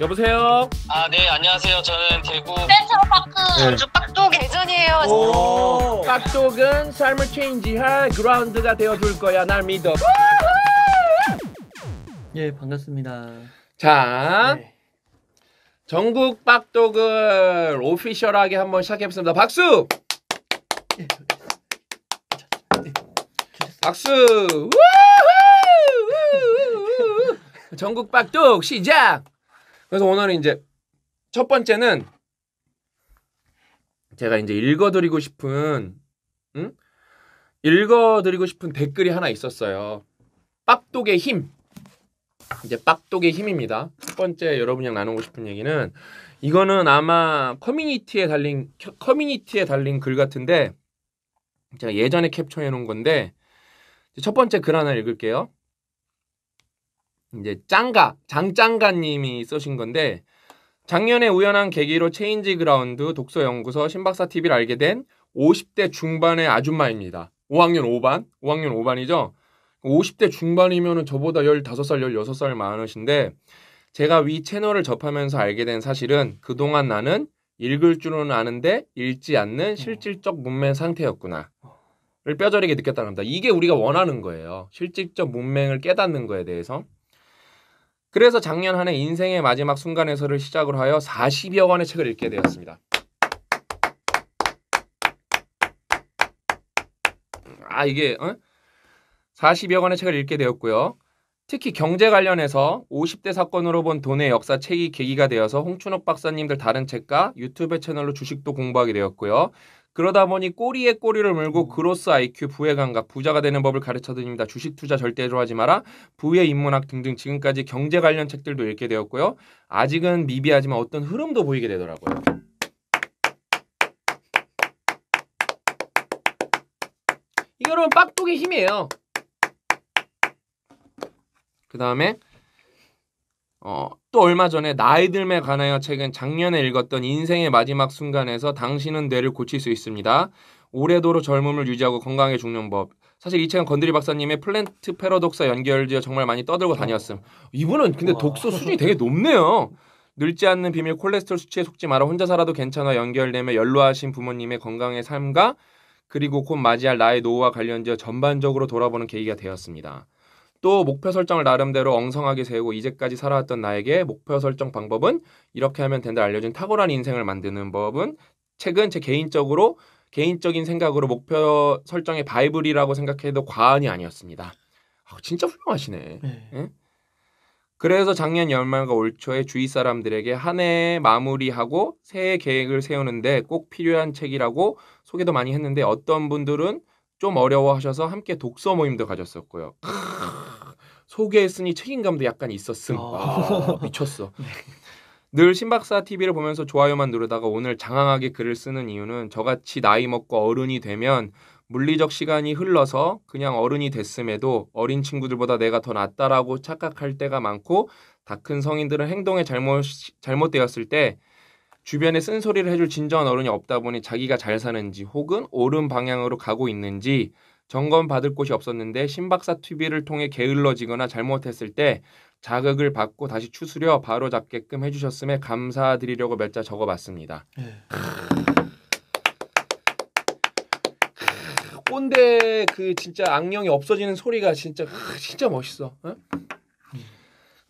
여보세요. 아 네 안녕하세요. 저는 대구 센트럴파크 전주 네. 빡쪽 대전이에요. 오. 깍둑은 삶을 체인지할 그라운드가 되어줄 거야. 날 믿어. 예 반갑습니다. 자. 네. 전국 빡독을 오피셜하게 한번 시작해봤습니다. 박수! 예, 예, 박수! 우후! 전국 빡독 시작! 그래서 오늘은 이제 첫 번째는 제가 이제 읽어드리고 싶은 응? 읽어드리고 싶은 댓글이 하나 있었어요. 빡독의 힘. 이제 빡독의 힘입니다. 첫 번째 여러분이랑 나누고 싶은 얘기는 이거는 아마 커뮤니티에 달린 커뮤니티에 달린 글 같은데 제가 예전에 캡처해 놓은 건데 첫 번째 글 하나 읽을게요. 이제 짱가 장짱가님이 쓰신 건데 작년에 우연한 계기로 체인지 그라운드 독서 연구소 신박사 TV를 알게 된 50대 중반의 아줌마입니다. 5학년 5반, 5학년 5반이죠. 50대 중반이면 저보다 15살, 16살 많으신데 제가 위 채널을 접하면서 알게 된 사실은 그동안 나는 읽을 줄은 아는데 읽지 않는 음. 실질적 문맹 상태였구나. 를 뼈저리게 느꼈다는겁니다 이게 우리가 원하는 거예요. 실질적 문맹을 깨닫는 거에 대해서. 그래서 작년 한 해 인생의 마지막 순간에서를 시작으로 하여 40여 권의 책을 읽게 되었습니다. 아 이게 어? 40여 권의 책을 읽게 되었고요. 특히 경제 관련해서 50대 사건으로 본 돈의 역사 책이 계기가 되어서 홍춘옥 박사님들 다른 책과 유튜브 채널로 주식도 공부하게 되었고요. 그러다 보니 꼬리에 꼬리를 물고 음. 그로스 IQ, 부의 감각, 부자가 되는 법을 가르쳐 드립니다. 주식 투자 절대로 하지 마라. 부의 인문학 등등 지금까지 경제 관련 책들도 읽게 되었고요. 아직은 미비하지만 어떤 흐름도 보이게 되더라고요. 이거는 빡독의 힘이에요. 그 다음에 어, 또 얼마 전에 나이 듦에 관하여 책은 작년에 읽었던 인생의 마지막 순간에서 당신은 뇌를 고칠 수 있습니다. 오래도록 젊음을 유지하고 건강에 죽는 법. 사실 이 책은 건드리 박사님의 플랜트 패러독스와연결되어 정말 많이 떠들고 다녔음. 이분은 근데 우와. 독서 수준이 되게 높네요. 늙지 않는 비밀 콜레스테롤 수치에 속지 마라 혼자 살아도 괜찮아 연결되며 연로하신 부모님의 건강의 삶과 그리고 곧 맞이할 나의 노후와 관련지어 전반적으로 돌아보는 계기가 되었습니다. 또 목표 설정을 나름대로 엉성하게 세우고 이제까지 살아왔던 나에게 목표 설정 방법은 이렇게 하면 된다 알려준 탁월한 인생을 만드는 법은 최근 제 개인적으로 개인적인 생각으로 목표 설정의 바이블이라고 생각해도 과언이 아니었습니다. 아, 진짜 훌륭하시네. 네. 예? 그래서 작년 연말과 올 초에 주위 사람들에게 한해 마무리하고 새해 계획을 세우는데 꼭 필요한 책이라고 소개도 많이 했는데 어떤 분들은 좀 어려워하셔서 함께 독서 모임도 가졌었고요. 소개했으니 책임감도 약간 있었음. 아, 아 미쳤어. 네. 늘 신박사 TV를 보면서 좋아요만 누르다가 오늘 장황하게 글을 쓰는 이유는 저같이 나이 먹고 어른이 되면 물리적 시간이 흘러서 그냥 어른이 됐음에도 어린 친구들보다 내가 더 낫다라고 착각할 때가 많고 다 큰 성인들은 행동에 잘못 잘못되었을 때 주변에 쓴소리를 해줄 진정한 어른이 없다 보니 자기가 잘 사는지 혹은 옳은 방향으로 가고 있는지 점검받을 곳이 없었는데 신박사 TV를 통해 게을러지거나 잘못했을 때 자극을 받고 다시 추스려 바로잡게끔 해주셨음에 감사드리려고 몇 자 적어봤습니다. 네. 꼰대 그 진짜 악령이 없어지는 소리가 진짜 진짜 멋있어. 어?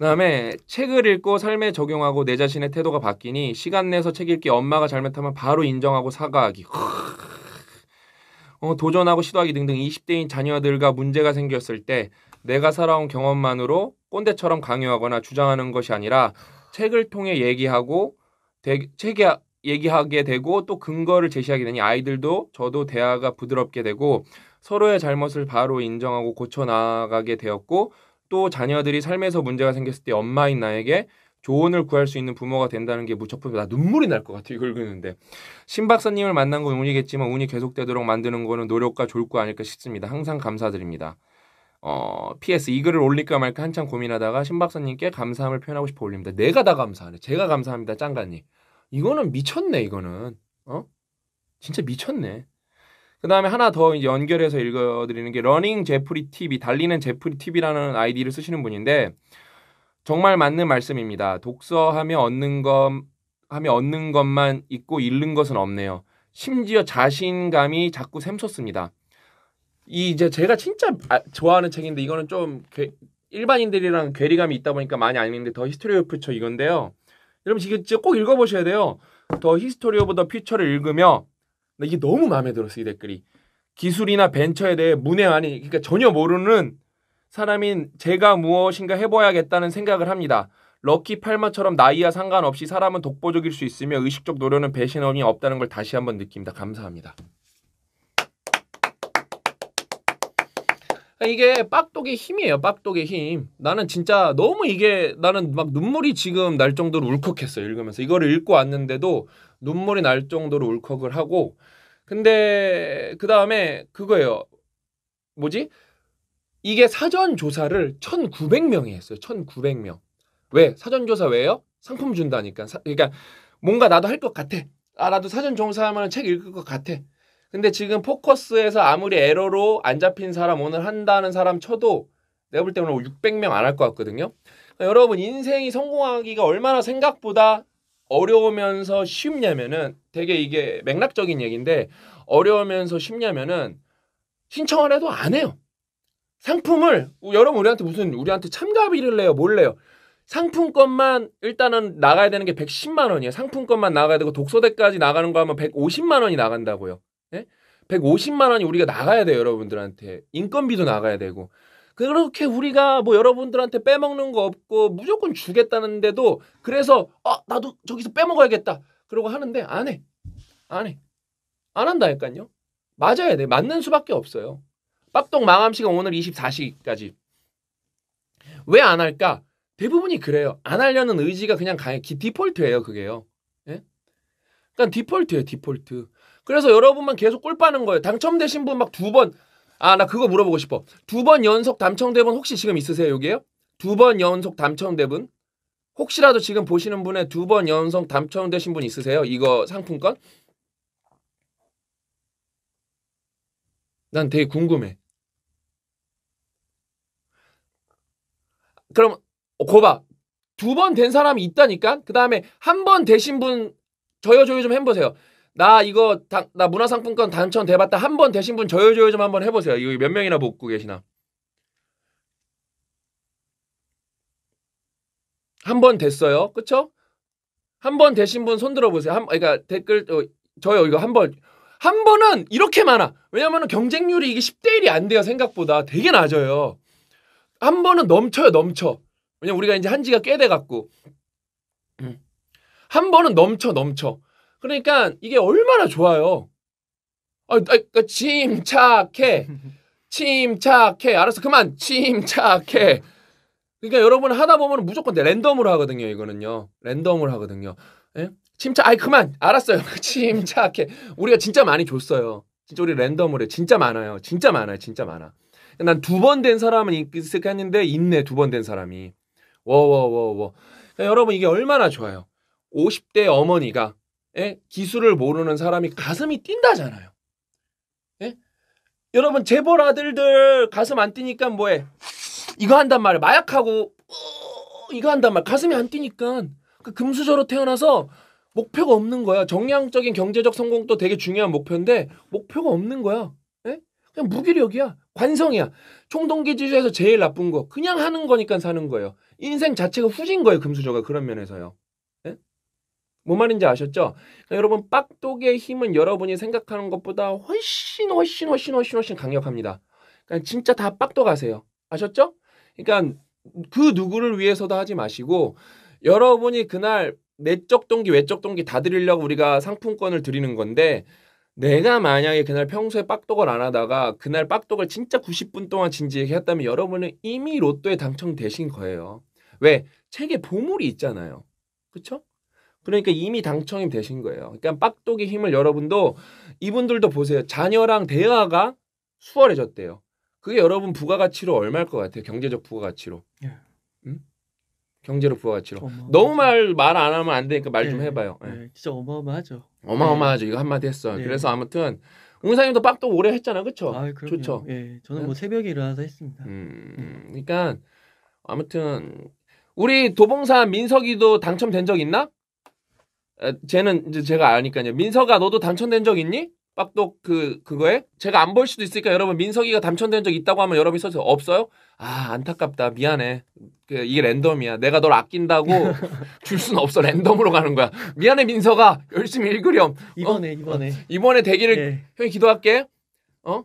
그다음에 책을 읽고 삶에 적용하고 내 자신의 태도가 바뀌니 시간 내서 책 읽기 엄마가 잘못하면 바로 인정하고 사과하기. 어, 도전하고 시도하기 등등 20대인 자녀들과 문제가 생겼을 때 내가 살아온 경험만으로 꼰대처럼 강요하거나 주장하는 것이 아니라 책을 통해 얘기하고 대, 책에 얘기하게 되고 또 근거를 제시하게 되니 아이들도 저도 대화가 부드럽게 되고 서로의 잘못을 바로 인정하고 고쳐 나가게 되었고 또 자녀들이 삶에서 문제가 생겼을 때 엄마인 나에게 조언을 구할 수 있는 부모가 된다는 게 무척 나 눈물이 날 것 같아요. 이걸 읽는데 신 박사님을 만난 건 운이겠지만 운이 계속되도록 만드는 거는 노력과 졸고 아닐까 싶습니다. 항상 감사드립니다. 어, PS 이 글을 올릴까 말까 한참 고민하다가 신 박사님께 감사함을 표현하고 싶어 올립니다. 내가 다 감사하네. 제가 감사합니다. 짱가님. 이거는 미쳤네. 이거는 어 진짜 미쳤네. 그 다음에 하나 더 이제 연결해서 읽어드리는 게 러닝 제프리 TV, 달리는 제프리 TV라는 아이디를 쓰시는 분인데 정말 맞는 말씀입니다. 독서하며 얻는 것 하며 얻는 것만 있고 잃는 것은 없네요. 심지어 자신감이 자꾸 샘솟습니다. 이 이제 제가 진짜 아, 좋아하는 책인데 이거는 좀 괴, 일반인들이랑 괴리감이 있다 보니까 많이 안 읽는데 더 히스토리 오브 퓨처 이건데요. 여러분 이거 꼭 읽어보셔야 돼요. 더 히스토리 오브 더 퓨처를 읽으며 이게 너무 마음에 들었어 이 댓글이 기술이나 벤처에 대해 문외 한이 그러니까 전혀 모르는 사람인 제가 무엇인가 해봐야겠다는 생각을 합니다. 럭키 팔마처럼 나이와 상관없이 사람은 독보적일 수 있으며 의식적 노력은배신원이 없다는 걸 다시 한번 느낍니다. 감사합니다. 그러니까 이게 빡독의 힘이에요. 빡독의 힘. 나는 진짜 너무 이게 나는 막 눈물이 지금 날 정도로 울컥했어요. 읽으면서 이거를 읽고 왔는데도 눈물이 날 정도로 울컥을 하고 근데 그 다음에 그거예요. 뭐지? 이게 사전 조사를 1,900명이 했어요. 1,900명. 왜? 사전 조사 왜요? 상품 준다니까. 사, 그러니까 뭔가 나도 할 것 같아. 아 나도 사전 조사하면 책 읽을 것 같아. 근데 지금 포커스에서 아무리 에러로 안 잡힌 사람 오늘 한다는 사람 쳐도 내가 볼때 오늘 뭐 600명 안 할 것 같거든요. 그러니까 여러분 인생이 성공하기가 얼마나 생각보다 어려우면서 쉽냐면은 되게 이게 맥락적인 얘기인데 어려우면서 쉽냐면은 신청을 해도 안 해요. 상품을 여러분 우리한테 무슨 우리한테 참가비를 내요 몰래요. 상품권만 일단은 나가야 되는 게 110만 원이에요. 상품권만 나가야 되고 독서대까지 나가는 거 하면 150만 원이 나간다고요. 네? 예? 150만 원이 우리가 나가야 돼요, 여러분들한테. 인건비도 나가야 되고. 그렇게 우리가 뭐 여러분들한테 빼먹는 거 없고 무조건 주겠다는데도 그래서 어, 나도 저기서 빼먹어야겠다. 그러고 하는데 안 해. 안 해. 안 한다니까요. 맞아야 돼. 맞는 수밖에 없어요. 빡동 마함 시간 오늘 24시까지. 왜 안 할까? 대부분이 그래요. 안 하려는 의지가 그냥 가, 디폴트예요, 그게요. 그러니까 디폴트예요, 디폴트. 그래서 여러분만 계속 꼴 빠는 거예요. 당첨되신 분 막 두 번. 아, 나 그거 물어보고 싶어. 두 번 연속 당첨된 분 혹시 지금 있으세요, 여기에요? 두 번 연속 당첨된 분? 혹시라도 지금 보시는 분에 두 번 연속 당첨되신 분 있으세요? 이거 상품권? 난 되게 궁금해. 그럼 고봐. 어, 두번 된 사람이 있다니까? 그 다음에 한 번 되신 분 저요 저요 좀 해보세요. 나 이거 다, 나 문화상품권 당첨 돼봤다 한 번 되신 분 저요 저요 좀 한번 해보세요. 이거 몇 명이나 먹고 계시나? 한 번 됐어요, 그쵸? 한 번 되신 분 손들어 보세요. 한 그러니까 댓글 어, 저요 이거 한 번. 한 번은 이렇게 많아. 왜냐면 은 경쟁률이 이게 10대 1이 안 돼요. 생각보다 되게 낮아요. 한 번은 넘쳐요, 넘쳐. 왜냐면 우리가 이제 한 지가 꽤 돼갖고. 음. 한 번은 넘쳐 넘쳐. 그러니까 이게 얼마나 좋아요. 아, 아, 아 침착해. 침착해. 알았어. 그만. 침착해. 그러니까 여러분 하다 보면 무조건 네, 랜덤으로 하거든요. 이거는요. 랜덤으로 하거든요. 예? 침착. 아이 그만. 알았어요. 침착해. 우리가 진짜 많이 줬어요. 진짜 우리 랜덤으로 해. 진짜 많아요. 진짜 많아요. 진짜 많아. 난 두 번 된 사람은 익숙했는데 있네. 두 번 된 사람이. 워워워워. 그러니까 여러분 이게 얼마나 좋아요. 50대 어머니가 예? 기술을 모르는 사람이 가슴이 뛴다잖아요. 예? 여러분 재벌 아들들 가슴 안 뛰니까 뭐해? 이거 한단 말이야. 마약하고 어, 이거 한단 말이야. 가슴이 안 뛰니까 그 금수저로 태어나서 목표가 없는 거야. 정량적인 경제적 성공도 되게 중요한 목표인데 목표가 없는 거야. 예? 그냥 무기력이야. 관성이야. 총동기지수에서 제일 나쁜 거. 그냥 하는 거니까 사는 거예요. 인생 자체가 후진 거예요. 금수저가 그런 면에서요. 뭔 말인지 아셨죠? 그러니까 여러분 빡독의 힘은 여러분이 생각하는 것보다 훨씬 훨씬 훨씬 훨씬 훨씬 강력합니다. 그러니까 진짜 다 빡독하세요. 아셨죠? 그러니까 그 누구를 위해서도 하지 마시고 여러분이 그날 내적 동기 외적 동기 다 드리려고 우리가 상품권을 드리는 건데 내가 만약에 그날 평소에 빡독을 안 하다가 그날 빡독을 진짜 90분 동안 진지하게 했다면 여러분은 이미 로또에 당첨되신 거예요. 왜? 책에 보물이 있잖아요. 그렇죠? 그러니까 이미 당청이 되신 거예요. 그러니까 빡독의 힘을 여러분도 이분들도 보세요. 자녀랑 대화가 수월해졌대요. 그게 여러분 부가가치로 얼마일 것 같아요? 경제적 부가가치로. 예. 음? 경제적 부가가치로. 너무 말 말 안 하면 안 되니까 말좀 예, 예. 해봐요. 예. 예. 진짜 어마어마하죠. 어마어마하죠. 이거 한마디 했어. 예. 그래서 아무튼 웅사님도 빡독 오래 했잖아, 그렇죠? 아, 좋죠. 예, 저는 뭐 새벽에 일어나서 했습니다. 음, 그러니까 아무튼 우리 도봉사 민석이도 당첨된 적 있나? 쟤는 이제 제가 아니까요. 민서가 너도 당첨된 적 있니? 빡독 그 그거에 제가 안 볼 수도 있으니까 여러분 민석이가 당첨된 적 있다고 하면 여러분이 써서 없어요? 아 안타깝다 미안해 그, 이게 랜덤이야 내가 널 아낀다고 줄 수는 없어 랜덤으로 가는 거야 미안해 민서가 열심히 읽으렴 어? 이번에 어? 이번에 이번에 되기를 예. 형이 기도할게 어?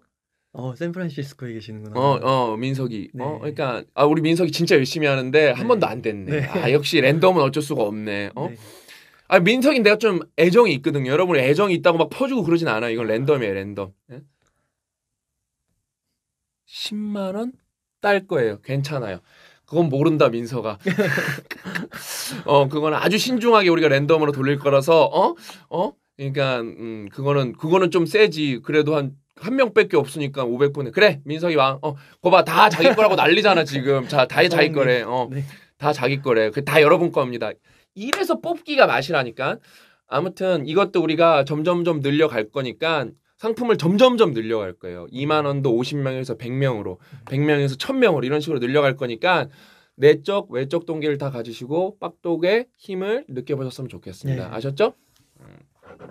어 샌프란시스코에 계시는구나 어어 어, 민석이 어, 네. 어 그러니까 아 우리 민석이 진짜 열심히 하는데 한 네. 번도 안 됐네 네. 아 역시 랜덤은 어쩔 수가 없네 어 네. 아 민석이 내가 좀 애정이 있거든요. 여러분 애정이 있다고 막 퍼주고 그러진 않아요. 이건 랜덤이에요, 랜덤. 예? 10만 원 딸 거예요. 괜찮아요. 그건 모른다 민서가. 어 그건 아주 신중하게 우리가 랜덤으로 돌릴 거라서 어 어. 그러니까 음 그거는 그거는 좀 세지. 그래도 한 한 명밖에 없으니까 500분에 그래 민석이 왕. 어 거봐 다 자기 거라고 난리잖아 지금. 자다 어, 네. 자기 거래. 어다 그, 자기 거래. 그 다 여러분 겁니다. 이래서 뽑기가 맛이라니까. 아무튼 이것도 우리가 점점점 늘려갈 거니까 상품을 점점점 늘려갈 거예요. 2만 원도 50명에서 100명으로, 100명에서 1000명으로 이런 식으로 늘려갈 거니까 내적, 외적 동기를 다 가지시고 빡독의 힘을 느껴보셨으면 좋겠습니다. 네. 아셨죠? 음.